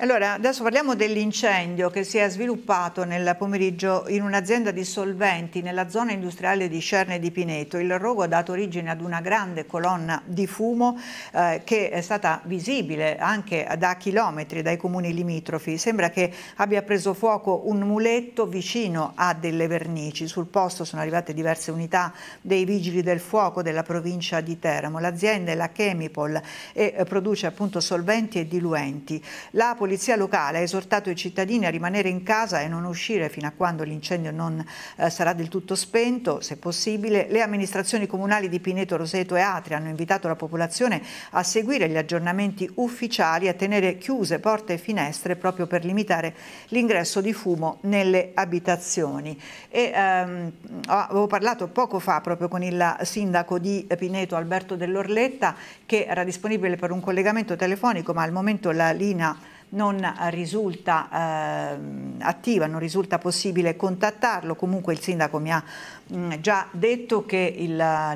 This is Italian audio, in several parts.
Allora, adesso parliamo dell'incendio che si è sviluppato nel pomeriggio in un'azienda di solventi nella zona industriale di Cerne di Pineto. Il rogo ha dato origine ad una grande colonna di fumo eh, che è stata visibile anche da chilometri dai comuni limitrofi. Sembra che abbia preso fuoco un muletto vicino a delle vernici. Sul posto sono arrivate diverse unità dei vigili del fuoco della provincia di Teramo. L'azienda è la Chemipol e produce appunto solventi e diluenti. La polizia locale ha esortato i cittadini a rimanere in casa e non uscire fino a quando l'incendio non eh, sarà del tutto spento, se possibile. Le amministrazioni comunali di Pineto, Roseto e Atria hanno invitato la popolazione a seguire gli aggiornamenti ufficiali, e a tenere chiuse porte e finestre proprio per limitare l'ingresso di fumo nelle abitazioni. E, ehm, avevo parlato poco fa proprio con il sindaco di Pineto, Alberto dell'Orletta, che era disponibile per un collegamento telefonico, ma al momento la linea non risulta eh, attiva, non risulta possibile contattarlo, comunque il sindaco mi ha mh, mm, già detto che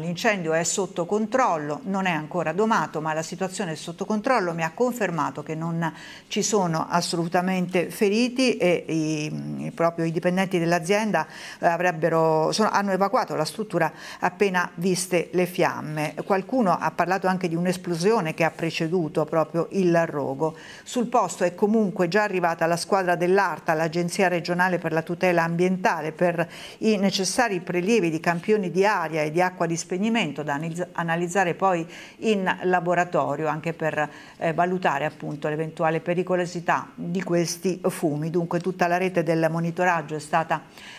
l'incendio è sotto controllo, non è ancora domato ma la situazione è sotto controllo, mi ha confermato che non ci sono assolutamente feriti e i, proprio i dipendenti dell'azienda eh, hanno evacuato la struttura appena viste le fiamme. Qualcuno ha parlato anche di un'esplosione che ha preceduto proprio il rogo. Sul posto caso è comunque già arrivata la squadra dell'ARTA, l'Agenzia regionale per la tutela ambientale, per i necessari prelievi di campioni di aria e di acqua di spegnimento da analizzare poi in laboratorio anche per eh, valutare appunto l'eventuale pericolosità di questi fumi. Dunque tutta la rete del monitoraggio è stata